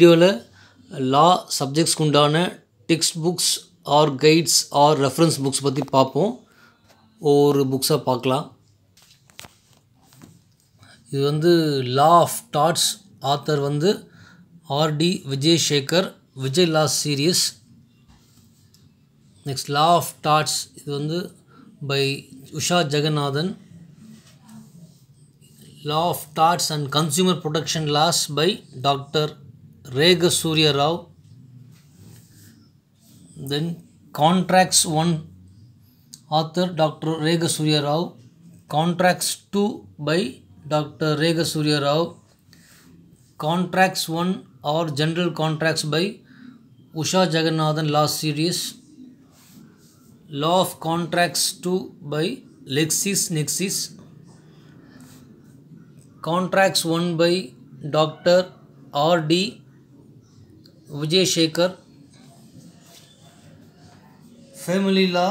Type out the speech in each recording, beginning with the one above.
வீடியோவில் லா சப்ஜெக்ட்ஸ்க்கு உண்டான text books or guides or reference books பற்றி பார்ப்போம் ஒவ்வொரு புக்ஸாக பார்க்கலாம் இது வந்து லா ஆஃப் டாட்ஸ் ஆத்தர் வந்து R D Vijayasekar Vijay law series next law of torts இது வந்து by Usha Jaganathan law of torts and consumer protection laws by doctor Rega Surya Rao. Then contracts 1 author Dr. Rega Surya Rao. Contracts 2 by Dr. Rega Surya Rao. Contracts 1 or General Contracts by Usha Jagannathan Last Series. Law of Contracts 2 by Lexis Nexis. Contracts 1 by Dr. R.D. Vijay Shekhar family law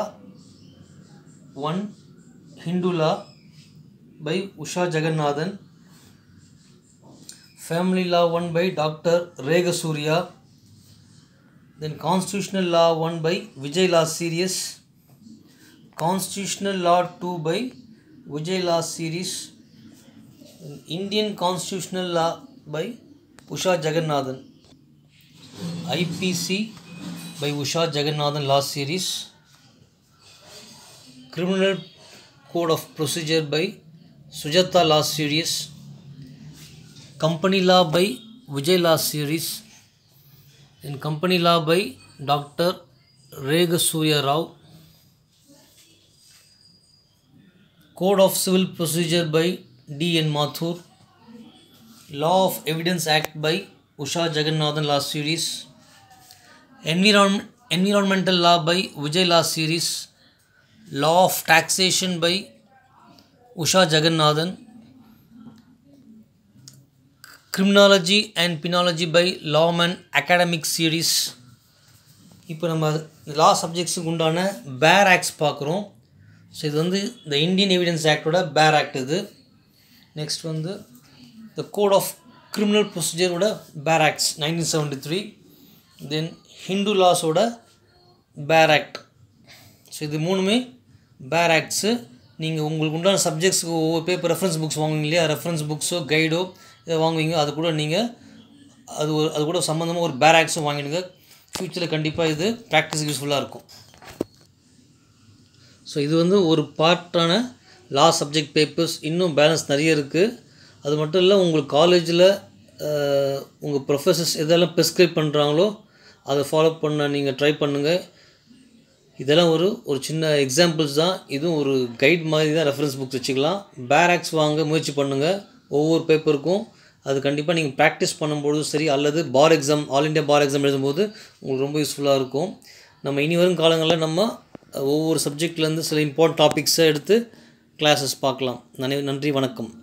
one Hindu law by Usha Jagannathan family law one by doctor Rega Surya then constitutional law one by Vijay law series constitutional law two by Vijay law series Indian constitutional law by Usha Jagannathan IPC by Usha Jagannathan Law Series, Criminal Code of Procedure by Sujata Law Series, Company Law by Vijay Law Series, and Company Law by Dr. Rega Surya Rao, Code of Civil Procedure by D. N. Mathur, Law of Evidence Act by Usha Jagannathan last Series, Environ Environmental Law by Vijay Law Series, Law of Taxation by Usha Jagannathan, Criminology and Penology by Lawman Academic Series. இப்போ நம்ம லா சப்ஜெக்ட்ஸுக்கு உண்டான பேர் acts பார்க்குறோம் so இது வந்து இந்த Indian evidence ஆக்டோட பேர் act இது நெக்ஸ்ட் வந்து த கோட் ஆஃப் கிரிமினல் ப்ரொசீஜரோட bare acts nineteen seventy three then Hindu லாஸோட பேர் ஆக்ட் ஸோ இது மூணுமே பேர் ஆக்ட்ஸு நீங்கள் உங்களுக்கு உண்டான சப்ஜெக்ட்ஸுக்கு ஒவ்வொரு பேப்பர் ரெஃபரன்ஸ் புக்ஸ் வாங்குவீங்க இல்லையா ரெஃபரன்ஸ் புக்ஸோ கைடோ இதை வாங்குவீங்க அது கூட நீங்கள் அது ஒரு அது கூட சம்மந்தமாக ஒரு பேர் வாங்கிடுங்க ஃப்யூச்சரில் கண்டிப்பாக இது ப்ராக்டிஸ் யூஸ்ஃபுல்லாக இருக்கும் ஸோ இது வந்து ஒரு பார்ட்டான லா சப்ஜெக்ட் பேப்பர்ஸ் இன்னும் பேலன்ஸ் நிறைய இருக்குது அது மட்டும் இல்லை உங்கள் காலேஜில் உங்கள் ப்ரொஃபஸர்ஸ் எதெல்லாம் ப்ரிஸ்கிரைப் பண்ணுறாங்களோ அதை ஃபாலோ பண்ண நீங்கள் ட்ரை பண்ணுங்கள் இதெல்லாம் ஒரு ஒரு சின்ன எக்ஸாம்பிள்ஸ் தான் இதுவும் ஒரு கைட் மாதிரி தான் ரெஃபரன்ஸ் புக்ஸ் வச்சுக்கலாம் பேராக்ஸ் வாங்க முயற்சி பண்ணுங்கள் ஒவ்வொரு பேப்பருக்கும் அது கண்டிப்பாக நீங்கள் ப்ராக்டிஸ் பண்ணும்போதும் சரி அல்லது bar exam all India bar exam எழுதும்போது உங்களுக்கு ரொம்ப யூஸ்ஃபுல்லாக இருக்கும் நம்ம இனி வரும் காலங்களில் நம்ம ஒவ்வொரு சப்ஜெக்ட்லேருந்து சில இம்பார்ட்டன்ட் டாபிக்ஸை எடுத்து கிளாஸஸ் பார்க்கலாம் நன்றி வணக்கம்